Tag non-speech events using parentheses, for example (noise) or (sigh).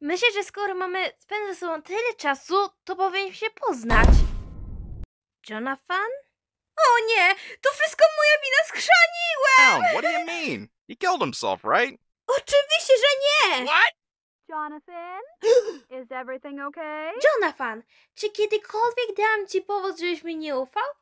Myślę, że skoro mamy spędzać ze sobą tyle czasu, to powinniśmy się poznać. Jonathan? O nie! To wszystko moja wina schrzaniłem! What do you mean? He killed himself, right? Oczywiście, że nie! What? Jonathan? (gasps) Is everything okay? Jonathan, czy kiedykolwiek dałam ci powód, żebyś mi nie ufał?